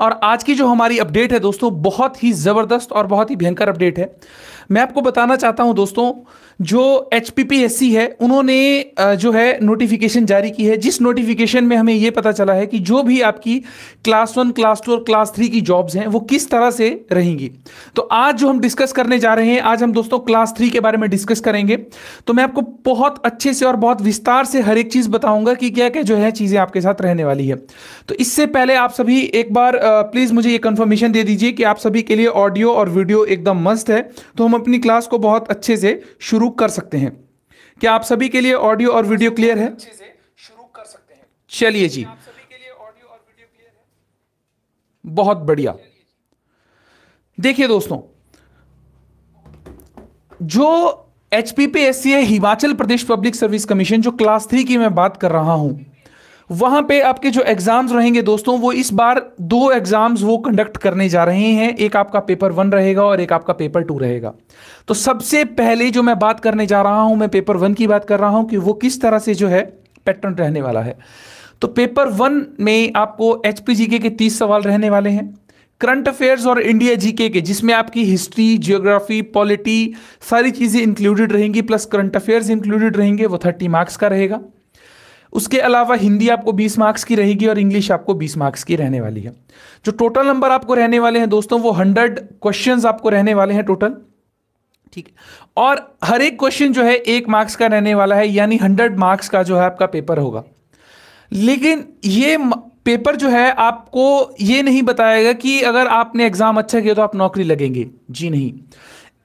और आज की जो हमारी अपडेट है दोस्तों बहुत ही ज़बरदस्त और बहुत ही भयंकर अपडेट है मैं आपको बताना चाहता हूं दोस्तों जो एच है उन्होंने जो है नोटिफिकेशन जारी की है जिस नोटिफिकेशन में हमें यह पता चला है कि जो भी आपकी क्लास वन क्लास टू और क्लास थ्री की जॉब्स हैं वो किस तरह से रहेंगी तो आज जो हम डिस्कस करने जा रहे हैं आज हम दोस्तों क्लास थ्री के बारे में डिस्कस करेंगे तो मैं आपको बहुत अच्छे से और बहुत विस्तार से हर एक चीज़ बताऊंगा कि क्या क्या जो है चीज़ें आपके साथ रहने वाली है तो इससे पहले आप सभी एक बार प्लीज़ मुझे ये कंफर्मेशन दे दीजिए कि आप सभी के लिए ऑडियो और वीडियो एकदम मस्त है तो हम अपनी क्लास को बहुत अच्छे से शुरू कर सकते हैं क्या आप सभी के लिए ऑडियो और वीडियो क्लियर है शुरू कर सकते हैं चलिए जी बहुत बढ़िया देखिए दोस्तों जो H P Himachal Pradesh public service commission जो क्लास थ्री की मैं बात कर रहा हूं वहां पे आपके जो एग्जाम्स रहेंगे दोस्तों वो इस बार दो एग्जाम्स वो कंडक्ट करने जा रहे हैं एक आपका पेपर वन रहेगा और एक आपका पेपर टू रहेगा तो सबसे पहले जो मैं बात करने जा रहा हूं मैं पेपर वन की बात कर रहा हूं कि वो किस तरह से जो है पैटर्न रहने वाला है तो पेपर वन में आपको एच के तीस सवाल रहने वाले हैं करंट अफेयर्स और इंडिया जीके के जिसमें आपकी हिस्ट्री जियोग्राफी पॉलिटी सारी चीज़ें इंक्लूडेड रहेंगी प्लस करंट अफेयर्स इंक्लूडेड रहेंगे वो थर्टी मार्क्स का रहेगा उसके अलावा हिंदी आपको 20 मार्क्स की रहेगी और इंग्लिश आपको 20 मार्क्स की रहने वाली है जो टोटल नंबर आपको रहने वाले हैं दोस्तों वो 100 क्वेश्चंस आपको रहने वाले हैं टोटल ठीक है और हर एक क्वेश्चन जो है एक मार्क्स का रहने वाला है यानी 100 मार्क्स का जो है आपका पेपर होगा लेकिन ये पेपर जो है आपको ये नहीं बताएगा कि अगर आपने एग्ज़ाम अच्छा किया तो आप नौकरी लगेंगे जी नहीं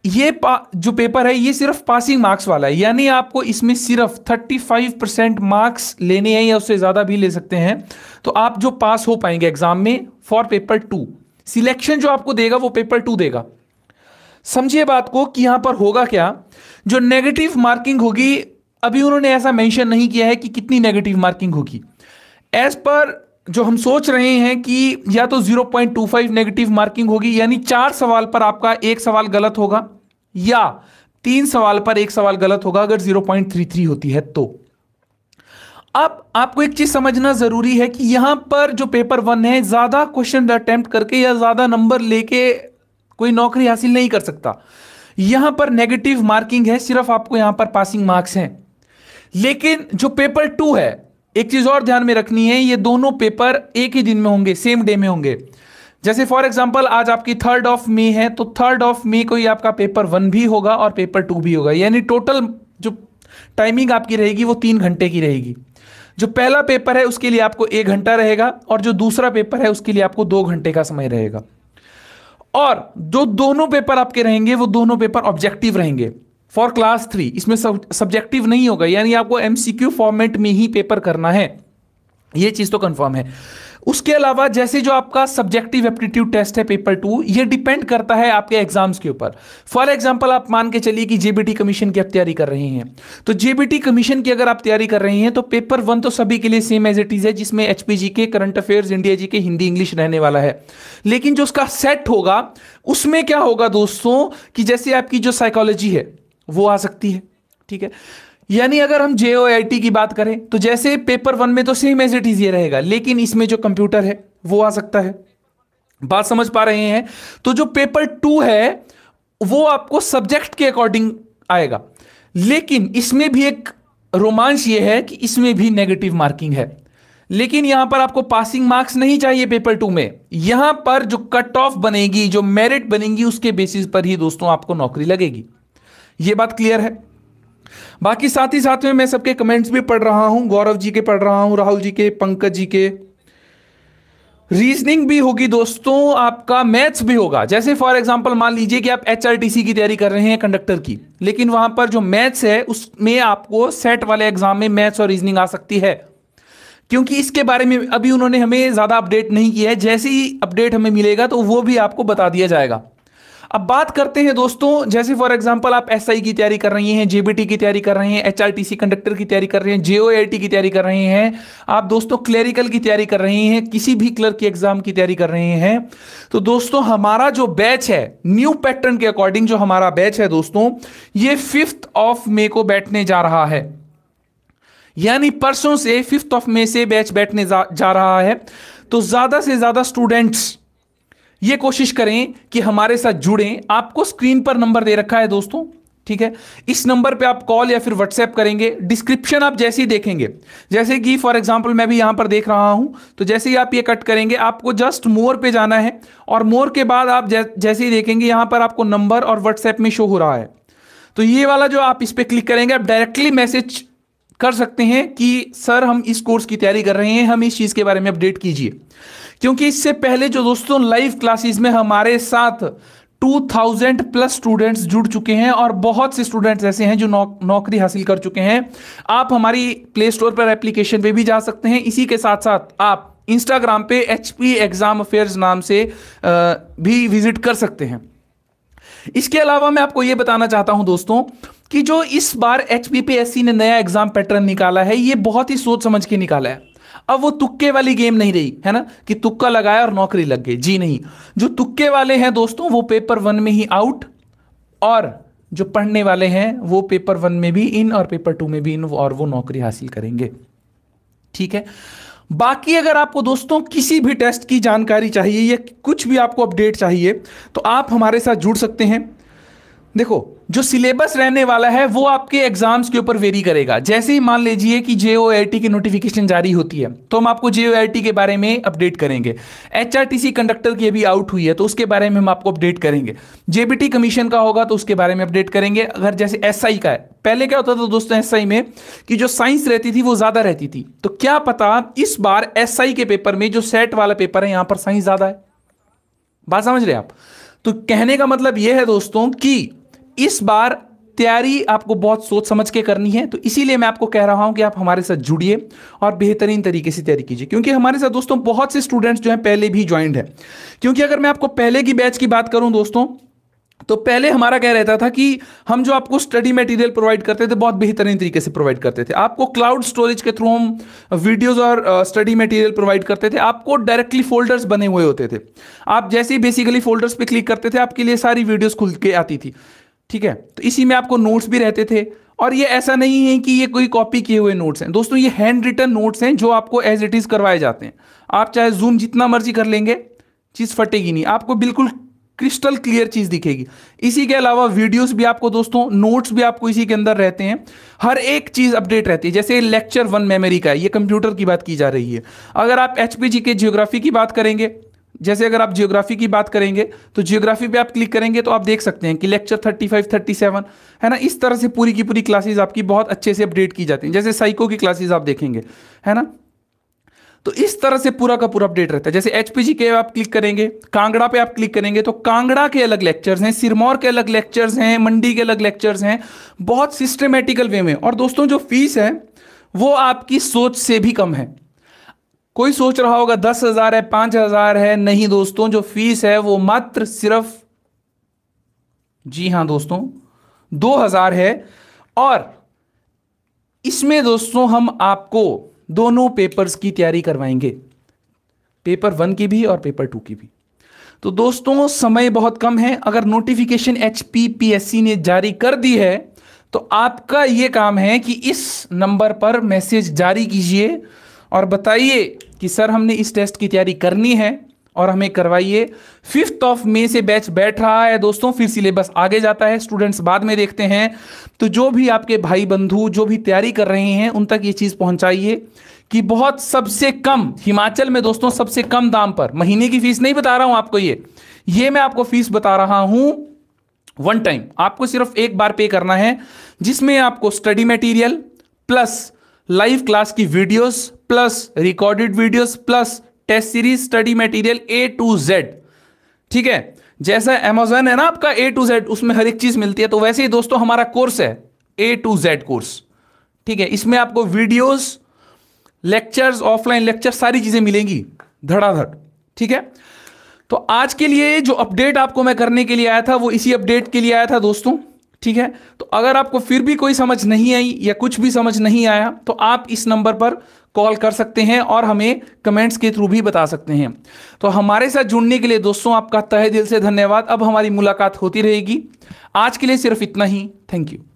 ये जो पेपर है ये सिर्फ पासिंग मार्क्स वाला है यानी आपको इसमें सिर्फ 35 परसेंट मार्क्स लेने हैं या उससे ज़्यादा भी ले सकते हैं तो आप जो पास हो पाएंगे एग्जाम में फॉर पेपर टू सिलेक्शन जो आपको देगा वो पेपर टू देगा समझिए बात को कि यहां पर होगा क्या जो नेगेटिव मार्किंग होगी अभी उन्होंने ऐसा मेंशन नहीं किया है कि कितनी नेगेटिव मार्किंग होगी एज पर जो हम सोच रहे हैं कि या तो 0.25 नेगेटिव मार्किंग होगी यानी चार सवाल पर आपका एक सवाल गलत होगा या तीन सवाल पर एक सवाल गलत होगा अगर 0.33 होती है तो अब आपको एक चीज समझना जरूरी है कि यहां पर जो पेपर वन है ज्यादा क्वेश्चन अटेम्प्ट करके या ज्यादा नंबर लेके कोई नौकरी हासिल नहीं कर सकता यहां पर नेगेटिव मार्किंग है सिर्फ आपको यहां पर पासिंग मार्क्स हैं लेकिन जो पेपर टू है एक चीज और ध्यान में रखनी है ये दोनों पेपर एक ही दिन में होंगे सेम डे में होंगे जैसे फॉर एग्जाम्पल आज आपकी थर्ड ऑफ मे है तो थर्ड ऑफ मे को ही आपका पेपर वन भी होगा और पेपर टू भी होगा यानी टोटल जो टाइमिंग आपकी रहेगी वो तीन घंटे की रहेगी जो पहला पेपर है उसके लिए आपको एक घंटा रहेगा और जो दूसरा पेपर है उसके लिए आपको दो घंटे का समय रहेगा और जो दोनों पेपर आपके रहेंगे वो दोनों पेपर ऑब्जेक्टिव रहेंगे फॉर क्लास थ्री इसमें सब्जेक्टिव नहीं होगा यानी आपको एमसीक्यू फॉर्मेट में ही पेपर करना है ये चीज तो कंफर्म है उसके अलावा जैसे जो आपका सब्जेक्टिव एप्टीट्यूड टेस्ट है पेपर टू ये डिपेंड करता है आपके एग्जाम्स के ऊपर फॉर एग्जाम्पल आप मान के चलिए कि जेबीटी कमीशन की आप तैयारी कर रहे हैं तो जेबीटी कमीशन की अगर आप तैयारी कर रहे हैं तो पेपर वन तो सभी के लिए सेम एज इट इज है जिसमें एचपीजी के करंट अफेयर्स इंडिया जी के हिंदी इंग्लिश रहने वाला है लेकिन जो उसका सेट होगा उसमें क्या होगा दोस्तों कि जैसे आपकी जो साइकोलॉजी है वो आ सकती है ठीक है यानी अगर हम जे की बात करें तो जैसे पेपर वन में तो सेम एज इट इज ये रहेगा लेकिन इसमें जो कंप्यूटर है वो आ सकता है बात समझ पा रहे हैं तो जो पेपर टू है वो आपको सब्जेक्ट के अकॉर्डिंग आएगा लेकिन इसमें भी एक रोमांच ये है कि इसमें भी नेगेटिव मार्किंग है लेकिन यहां पर आपको पासिंग मार्क्स नहीं चाहिए पेपर टू में यहां पर जो कट ऑफ बनेगी जो मेरिट बनेगी उसके बेसिस पर ही दोस्तों आपको नौकरी लगेगी ये बात क्लियर है बाकी साथ ही साथ में मैं सबके कमेंट्स भी पढ़ रहा हूं गौरव जी के पढ़ रहा हूं राहुल जी के पंकज जी के रीजनिंग भी होगी दोस्तों आपका मैथ्स भी होगा जैसे फॉर एग्जांपल मान लीजिए कि आप एच की तैयारी कर रहे हैं कंडक्टर की लेकिन वहां पर जो मैथ्स है उसमें आपको सेट वाले एग्जाम में मैथ्स और रीजनिंग आ सकती है क्योंकि इसके बारे में अभी उन्होंने हमें ज़्यादा अपडेट नहीं किया है जैसे ही अपडेट हमें मिलेगा तो वो भी आपको बता दिया जाएगा अब बात करते हैं दोस्तों जैसे फॉर एग्जाम्पल आप एस की तैयारी कर रही हैं जेबीटी की तैयारी कर रहे हैं एच कंडक्टर की तैयारी कर रहे हैं जेओएटी की तैयारी कर रहे हैं आप दोस्तों क्लरिकल की तैयारी कर रहे हैं किसी भी क्लर्क की एग्जाम की तैयारी कर रहे हैं तो दोस्तों हमारा जो बैच है न्यू पैटर्न के अकॉर्डिंग जो हमारा बैच है दोस्तों ये फिफ्थ ऑफ मे को बैठने जा रहा है यानी परसों से फिफ्थ ऑफ मे से बैच बैठने जा, जा रहा है तो ज्यादा से ज्यादा स्टूडेंट्स ये कोशिश करें कि हमारे साथ जुड़ें आपको स्क्रीन पर नंबर दे रखा है दोस्तों ठीक है इस नंबर पे आप कॉल या फिर व्हाट्सएप करेंगे डिस्क्रिप्शन आप जैसे ही देखेंगे जैसे कि फॉर एग्जांपल मैं भी यहां पर देख रहा हूं तो जैसे ही आप ये कट करेंगे आपको जस्ट मोर पे जाना है और मोर के बाद आप जैसे ही देखेंगे यहां पर आपको नंबर और व्हाट्सएप में शो हो रहा है तो ये वाला जो आप इस पर क्लिक करेंगे आप डायरेक्टली मैसेज कर सकते हैं कि सर हम इस कोर्स की तैयारी कर रहे हैं हम इस चीज़ के बारे में अपडेट कीजिए क्योंकि इससे पहले जो दोस्तों लाइव क्लासेस में हमारे साथ 2000 प्लस स्टूडेंट्स जुड़ चुके हैं और बहुत से स्टूडेंट्स ऐसे हैं जो नौ, नौकरी हासिल कर चुके हैं आप हमारी प्ले स्टोर पर एप्लीकेशन पे भी जा सकते हैं इसी के साथ साथ आप इंस्टाग्राम पे एच पी एग्जाम अफेयर्स नाम से भी विजिट कर सकते हैं इसके अलावा मैं आपको यह बताना चाहता हूं दोस्तों कि जो इस बार एच ने नया एग्जाम पैटर्न निकाला है ये बहुत ही सोच समझ के निकाला है अब वो तुक्के वाली गेम नहीं रही है ना कि तुक्का लगाया और नौकरी लग गई जी नहीं जो तुक्के वाले हैं दोस्तों वो पेपर वन में ही आउट और जो पढ़ने वाले हैं वो पेपर वन में भी इन और पेपर टू में भी इन और वो नौकरी हासिल करेंगे ठीक है बाकी अगर आपको दोस्तों किसी भी टेस्ट की जानकारी चाहिए या कुछ भी आपको अपडेट चाहिए तो आप हमारे साथ जुड़ सकते हैं देखो जो सिलेबस रहने वाला है वो आपके एग्जाम्स के ऊपर वेरी करेगा जैसे ही मान लीजिए कि जे ओ की नोटिफिकेशन जारी होती है तो हम आपको जे ओ के बारे में अपडेट करेंगे एच कंडक्टर की अभी आउट हुई है तो उसके बारे में हम आपको अपडेट करेंगे जेबीटी कमीशन का होगा तो उसके बारे में अपडेट करेंगे अगर जैसे एस SI का है पहले क्या होता था दोस्तों एस SI में कि जो साइंस रहती थी वो ज़्यादा रहती थी तो क्या पता इस बार एस SI के पेपर में जो सेट वाला पेपर है यहां पर साइंस ज़्यादा है बात समझ रहे आप तो कहने का मतलब यह है दोस्तों कि इस बार तैयारी आपको बहुत सोच समझ के करनी है तो इसीलिए मैं आपको कह रहा हूं कि आप हमारे साथ जुड़िए और बेहतरीन तरीके से तैयारी कीजिए क्योंकि हमारे साथ दोस्तों बहुत से स्टूडेंट्स जो हैं पहले भी ज्वाइंट हैं क्योंकि अगर मैं आपको पहले की बैच की बात करूं दोस्तों तो पहले हमारा क्या रहता था कि हम जो आपको स्टडी मटेरियल प्रोवाइड करते थे बहुत बेहतरीन तरीके से प्रोवाइड करते थे आपको क्लाउड स्टोरेज के थ्रू हम वीडियोस और स्टडी मटेरियल प्रोवाइड करते थे आपको डायरेक्टली फोल्डर्स बने हुए होते थे आप जैसे ही बेसिकली फोल्डर्स पे क्लिक करते थे आपके लिए सारी वीडियोस खुल के आती थी ठीक है तो इसी में आपको नोट्स भी रहते थे और ये ऐसा नहीं है कि ये कोई कॉपी किए हुए नोट्स हैं दोस्तों ये हैंड रिटर्न नोट्स हैं जो आपको एज इट इज़ करवाए जाते हैं आप चाहे जूम जितना मर्जी कर लेंगे चीज़ फटेगी नहीं आपको बिल्कुल क्रिस्टल क्लियर चीज़ दिखेगी इसी के अलावा वीडियोस भी आपको दोस्तों नोट्स भी आपको इसी के अंदर रहते हैं हर एक चीज़ अपडेट रहती है जैसे लेक्चर वन मेमोरी का है ये कंप्यूटर की बात की जा रही है अगर आप एचपीजी के जियोग्राफी की बात करेंगे जैसे अगर आप जियोग्राफी की बात करेंगे तो जियोग्राफी पे आप क्लिक करेंगे तो आप देख सकते हैं कि लेक्चर 35, 37 है ना इस तरह से पूरी की पूरी क्लासेज आपकी बहुत अच्छे से अपडेट की जाती हैं जैसे साइको की क्लासेज आप देखेंगे है ना तो इस तरह से पूरा का पूरा अपडेट रहता है जैसे एचपीजी के आप क्लिक करेंगे कांगड़ा पे आप क्लिक करेंगे तो कांगड़ा के अलग लेक्चर्स हैं सिरमौर के अलग लेक्चर्स हैं मंडी के अलग लेक्चर्स हैं बहुत सिस्टमेटिकल वे में और दोस्तों जो फीस है वो आपकी सोच से भी कम है कोई सोच रहा होगा दस हजार है पांच हजार है नहीं दोस्तों जो फीस है वो मात्र सिर्फ जी हां दोस्तों दो हजार है और इसमें दोस्तों हम आपको दोनों पेपर्स की तैयारी करवाएंगे पेपर वन की भी और पेपर टू की भी तो दोस्तों समय बहुत कम है अगर नोटिफिकेशन एच पी ने जारी कर दी है तो आपका ये काम है कि इस नंबर पर मैसेज जारी कीजिए और बताइए कि सर हमने इस टेस्ट की तैयारी करनी है और हमें करवाइए फिफ्थ ऑफ मे से बैच बैठ रहा है दोस्तों फिर सिलेबस आगे जाता है स्टूडेंट्स बाद में देखते हैं तो जो भी आपके भाई बंधु जो भी तैयारी कर रहे हैं उन तक ये चीज़ पहुंचाइए कि बहुत सबसे कम हिमाचल में दोस्तों सबसे कम दाम पर महीने की फीस नहीं बता रहा हूं आपको ये ये मैं आपको फीस बता रहा हूं वन टाइम आपको सिर्फ एक बार पे करना है जिसमें आपको study material plus live class की videos plus recorded videos plus test series study material A to Z ठीक है जैसा अमेजोन है ना आपका ए टू जेड उसमें हर एक चीज मिलती है तो वैसे ही दोस्तों हमारा कोर्स है ए टू जेड कोर्स ठीक है इसमें आपको वीडियोस लेक्चर्स ऑफलाइन लेक्चर सारी चीजें मिलेंगी धड़ाधड़ ठीक है तो आज के लिए जो अपडेट आपको मैं करने के लिए आया था वो इसी अपडेट के लिए आया था दोस्तों ठीक है तो अगर आपको फिर भी कोई समझ नहीं आई या कुछ भी समझ नहीं आया तो आप इस नंबर पर कॉल कर सकते हैं और हमें कमेंट्स के थ्रू भी बता सकते हैं तो हमारे साथ जुड़ने के लिए दोस्तों आपका तहे दिल से धन्यवाद अब हमारी मुलाकात होती रहेगी आज के लिए सिर्फ इतना ही थैंक यू